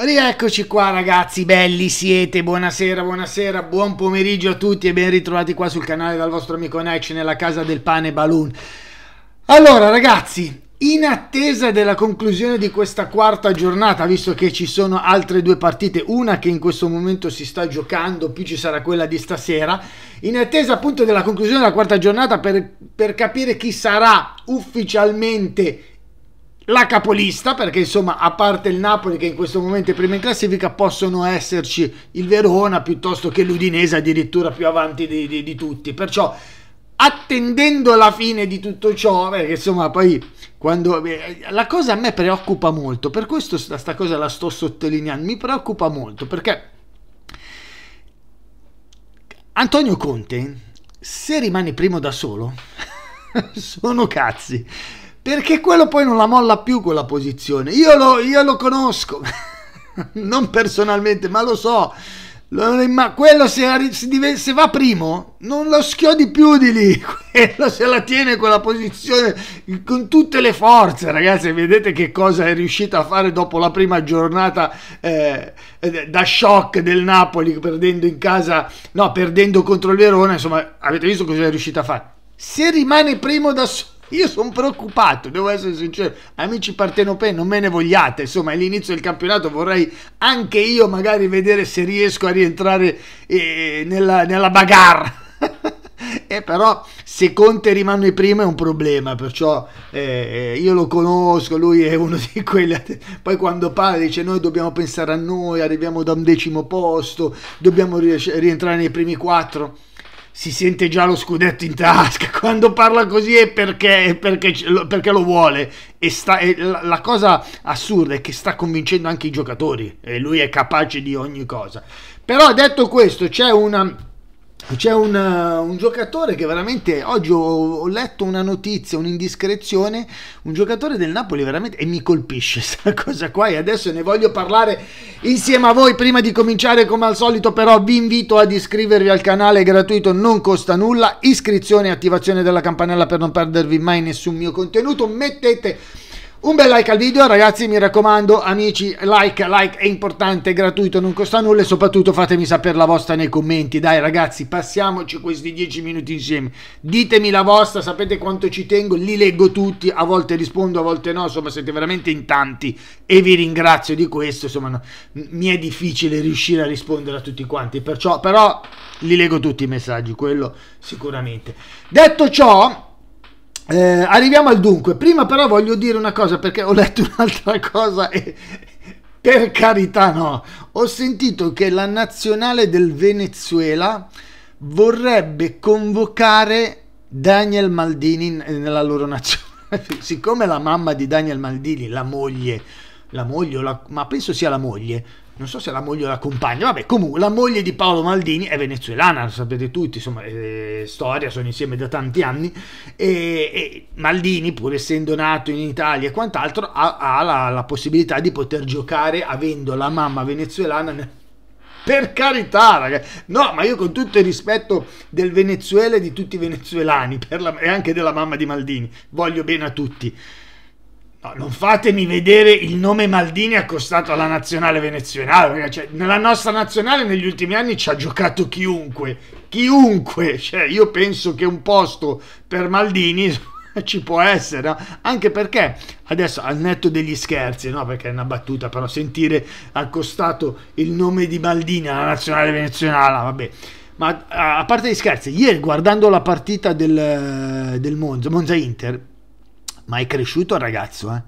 Rieccoci qua ragazzi, belli siete, buonasera, buonasera, buon pomeriggio a tutti e ben ritrovati qua sul canale dal vostro amico Nike nella casa del pane Balloon. Allora ragazzi, in attesa della conclusione di questa quarta giornata, visto che ci sono altre due partite, una che in questo momento si sta giocando, più ci sarà quella di stasera, in attesa appunto della conclusione della quarta giornata per, per capire chi sarà ufficialmente la capolista, perché insomma, a parte il Napoli che in questo momento è prima in classifica, possono esserci il Verona piuttosto che l'Udinese addirittura più avanti di, di, di tutti. Perciò attendendo la fine di tutto ciò, perché eh, insomma poi quando... Eh, la cosa a me preoccupa molto, per questo sta cosa la sto sottolineando, mi preoccupa molto perché Antonio Conte, se rimane primo da solo, sono cazzi perché quello poi non la molla più quella posizione. Io lo, io lo conosco, non personalmente, ma lo so. Ma quello se, se, va primo non lo schiodi più di lì. Quello se la tiene quella posizione con tutte le forze, ragazzi. Vedete che cosa è riuscito a fare dopo la prima giornata eh, eh, da shock del Napoli, perdendo in casa, no, perdendo contro il Verona. Insomma, avete visto cosa è riuscito a fare? Se rimane primo da solo io sono preoccupato, devo essere sincero. Amici partenopei, non me ne vogliate. Insomma, è l'inizio del campionato. Vorrei anche io magari vedere se riesco a rientrare eh, nella, nella bagarre. e eh, però se Conte rimane prima è un problema, perciò eh, eh io lo conosco, lui è uno di quelli. Poi quando parla dice noi dobbiamo pensare a noi, arriviamo da un decimo posto, dobbiamo rientrare nei primi quattro si sente già lo scudetto in tasca. Quando parla così è perché, perché, perché lo vuole. E, sta, e la, cosa assurda è che sta convincendo anche i giocatori. E lui è capace di ogni cosa. Però detto questo, c'è una c'è un, eh, un, giocatore che veramente oggi ho, ho, letto una notizia, un'indiscrezione, un giocatore del Napoli veramente e mi colpisce questa cosa qua e adesso ne voglio parlare insieme a voi prima di cominciare come al solito però vi invito ad iscrivervi al canale è gratuito, non costa nulla, iscrizione e attivazione della campanella per non perdervi mai nessun mio contenuto, mettete un bel like al video ragazzi, mi raccomando amici, like, like è importante, è gratuito, non costa nulla e soprattutto fatemi sapere la vostra nei commenti. Dai ragazzi, passiamoci questi 10 minuti insieme, ditemi la vostra, sapete quanto ci tengo, li leggo tutti, a volte rispondo, a volte no, insomma siete veramente in tanti e vi ringrazio di questo, insomma no, mi è difficile riuscire a rispondere a tutti quanti, perciò però li leggo tutti i messaggi, quello sicuramente. Detto ciò eh, arriviamo al dunque. Prima però voglio dire una cosa perché ho letto un'altra cosa e per carità no. Ho sentito che la nazionale del Venezuela vorrebbe convocare Daniel Maldini eh, nella loro nazionale. Siccome la mamma di Daniel Maldini, la moglie, la moglie, la, ma penso sia la moglie, non so se la moglie o la compagna, vabbè, comunque la moglie di Paolo Maldini è venezuelana, lo sapete tutti, insomma, eh, storia, sono insieme da tanti anni e, e, Maldini, pur essendo nato in Italia e quant'altro, ha, ha la, la, possibilità di poter giocare avendo la mamma venezuelana. Nel... Per carità, ragazzi. No, ma io con tutto il rispetto del Venezuela e di tutti i venezuelani la, e anche della mamma di Maldini, voglio bene a tutti. Ah, non fatemi vedere il nome Maldini accostato alla nazionale venezuelana. Cioè, nella nostra nazionale negli ultimi anni ci ha giocato chiunque. Chiunque. Cioè, io penso che un posto per Maldini ci può essere, no? anche perché adesso al netto degli scherzi, no? perché è una battuta, però sentire accostato il nome di Maldini alla nazionale venezuelana, vabbè. Ma a parte gli scherzi, ieri guardando la partita del, del Monza, Monza Inter, ma è cresciuto il ragazzo, eh.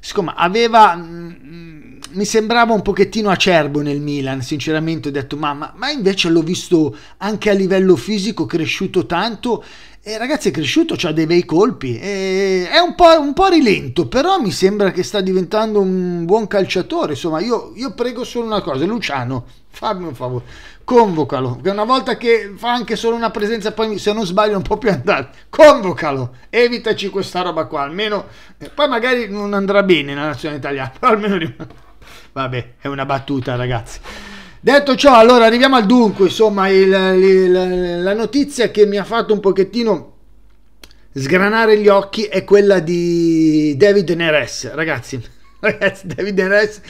Siccome aveva... Mh, mm, mm, mi sembrava un pochettino acerbo nel Milan, sinceramente ho detto, ma, ma invece l'ho visto anche a livello fisico cresciuto tanto e eh, ragazzi è cresciuto, ha dei bei colpi, e eh, è un po', un po' rilento, però mi sembra che sta diventando un buon calciatore. Insomma, io, io prego solo una cosa, Luciano, fammi un favore, convocalo, che una volta che fa anche solo una presenza, poi se non sbaglio non può più andare, convocalo, evitaci questa roba qua, almeno, eh, poi magari non andrà bene nella nazionale italiana, però almeno rimane. Vabbè, è una battuta ragazzi. Detto ciò, allora arriviamo al dunque, insomma, il, il, la notizia che mi ha fatto un pochettino sgranare gli occhi è quella di David Neres, ragazzi, ragazzi David Neres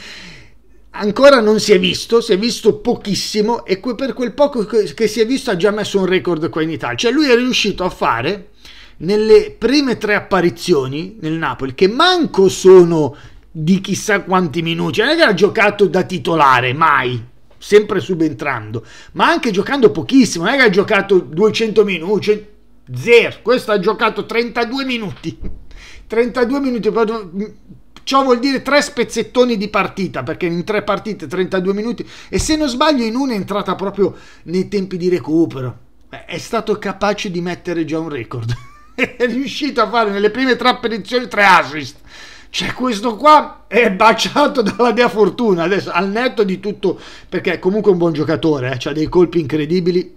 ancora non si è visto, si è visto pochissimo e per quel poco che si è visto ha già messo un record qua in Italia, cioè lui è riuscito a fare nelle prime tre apparizioni nel Napoli, che manco sono di chissà quanti minuti, non è che ha giocato da titolare, mai, sempre subentrando, ma anche giocando pochissimo, non è che ha giocato 200 minuti, cioè, zero, questo ha giocato 32 minuti, 32 minuti, ciò vuol dire tre spezzettoni di partita, perché in tre partite 32 minuti, e se non sbaglio in una è entrata proprio nei tempi di recupero, è stato capace di mettere già un record, è riuscito a fare nelle prime tre apparizioni tre assist, cioè, questo qua è baciato dalla mia fortuna adesso, al netto di tutto, perché comunque è un buon giocatore, eh, ha dei colpi incredibili,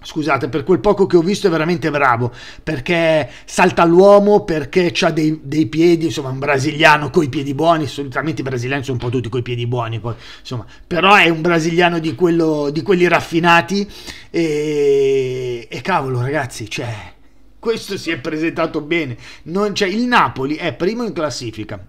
scusate, per quel poco che ho visto è veramente bravo, perché salta l'uomo, perché ha dei, dei, piedi, insomma un brasiliano coi piedi buoni, solitamente i brasiliani sono un po' tutti coi piedi buoni, poi, insomma, però è un brasiliano di, quello, di quelli raffinati e, e cavolo ragazzi, cioè questo si è presentato bene. Cioè, il Napoli è primo in classifica.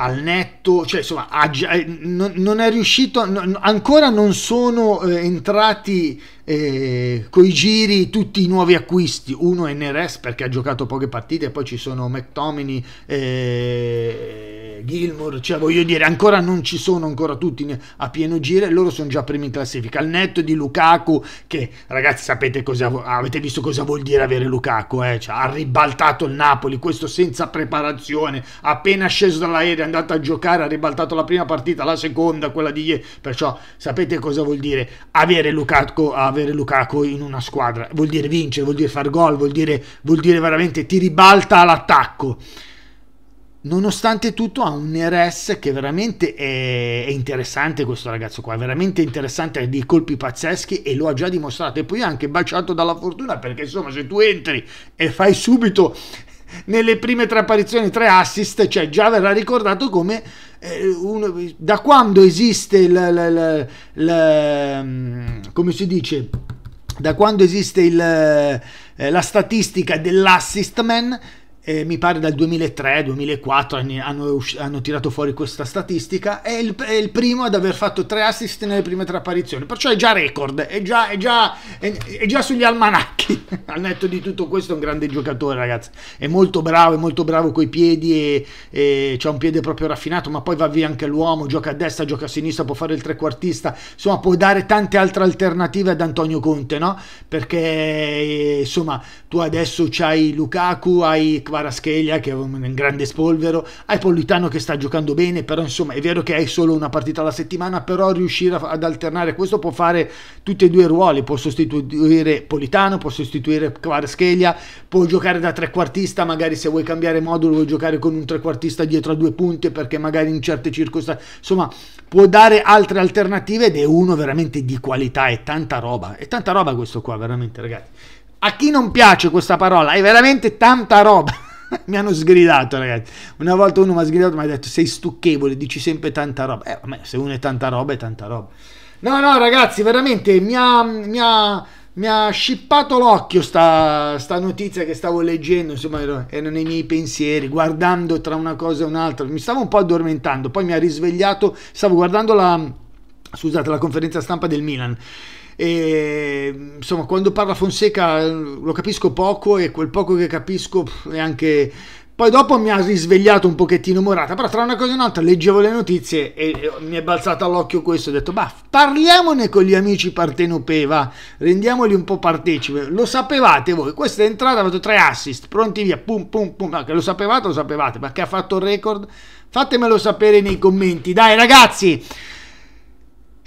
Al netto, cioè insomma, ha, eh, non, non, è riuscito, no, ancora non sono eh, entrati eh, coi giri tutti i nuovi acquisti, uno è Neres perché ha giocato poche partite, poi ci sono McTominay eh, Gilmour, cioè voglio dire ancora non ci sono ancora tutti a pieno giro e loro sono già primi in classifica, al netto di Lukaku che ragazzi sapete cosa, avete visto cosa vuol dire avere Lukaku, eh? cioè, ha ribaltato il Napoli, questo senza preparazione, appena sceso dall'aereo è andato a giocare, ha ribaltato la prima partita, la seconda, quella di ieri, perciò sapete cosa vuol dire avere Lukaku, avere avere Lukaku in una squadra. Vuol dire vincere, vuol dire far gol, vuol dire, vuol dire veramente ti ribalta all'attacco. Nonostante tutto ha un RS che veramente è, è interessante questo ragazzo qua, è veramente interessante, ha dei colpi pazzeschi e lo ha già dimostrato e poi è anche baciato dalla fortuna perché insomma se tu entri e fai subito nelle prime tre apparizioni, tre assist, cioè già verrà ricordato come eh, un, da quando esiste il, mm, come si dice da quando esiste il, eh, la statistica dell'assist man eh, mi pare dal 2003-2004 hanno, hanno, tirato fuori questa statistica, è il, è il, primo ad aver fatto tre assist nelle prime tre apparizioni, perciò è già record, è già, è già, è, è già sugli almanacchi, al netto di tutto questo è un grande giocatore ragazzi, è molto bravo, è molto bravo coi piedi, e, e ha un piede proprio raffinato, ma poi va via anche l'uomo, gioca a destra, gioca a sinistra, può fare il trequartista, insomma può dare tante altre alternative ad Antonio Conte, no? Perché eh, insomma tu adesso c'hai Lukaku, hai Kvara, Kvaratskhelia che è un grande spolvero, hai Politano che sta giocando bene, però insomma è vero che hai solo una partita alla settimana, però riuscire ad alternare questo può fare tutti e due i ruoli, può sostituire Politano, può sostituire Kvaratskhelia, può giocare da trequartista, magari se vuoi cambiare modulo vuoi giocare con un trequartista dietro a due punte perché magari in certe circostanze, insomma può dare altre alternative ed è uno veramente di qualità, è tanta roba, è tanta roba questo qua veramente ragazzi. A chi non piace questa parola, è veramente tanta roba mi hanno sgridato, ragazzi. Una volta uno mi ha sgridato mi ha detto sei stucchevole, dici sempre tanta roba. Eh, vabbè, se uno è tanta roba, è tanta roba. No, no, ragazzi, veramente mi ha... Mi ha mi ha scippato l'occhio sta, sta, notizia che stavo leggendo, insomma erano nei miei pensieri, guardando tra una cosa e un'altra, mi stavo un po' addormentando, poi mi ha risvegliato, stavo guardando la, scusate, la conferenza stampa del Milan e, insomma, quando parla Fonseca eh, lo capisco poco e quel poco che capisco è anche... Poi dopo mi ha risvegliato un pochettino Morata, però tra una cosa e un'altra leggevo le notizie e mi è balzato all'occhio questo, ho detto, ma parliamone con gli amici partenopeva, rendiamoli un po' partecipi, Lo sapevate voi, questa è entrata ha fatto tre assist, pronti via, pum pum pum, no, ah, che lo sapevate lo sapevate, ma che ha fatto il record? Fatemelo sapere nei commenti, dai ragazzi!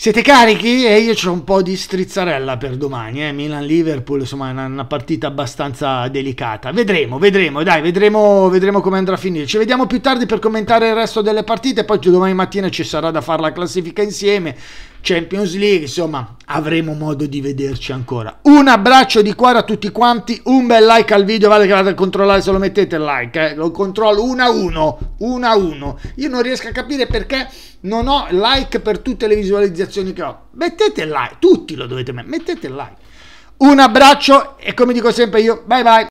Siete carichi? E io ho un po' di strizzarella per domani, eh? Milan-Liverpool, insomma, è una, una, partita abbastanza delicata. Vedremo, vedremo, dai, vedremo, vedremo come andrà a finire. Ci vediamo più tardi per commentare il resto delle partite, poi domani mattina ci sarà da fare la classifica insieme. Champions League, insomma avremo modo di vederci ancora. Un abbraccio di cuore a tutti quanti, un bel like al video, vale che vado a controllare se lo mettete il like, eh. lo controllo 1 a 1, 1 a 1. Io non riesco a capire perché non ho like per tutte le visualizzazioni che ho. Mettete il like, tutti lo dovete mettere, mettete il like. Un abbraccio e come dico sempre io, bye bye.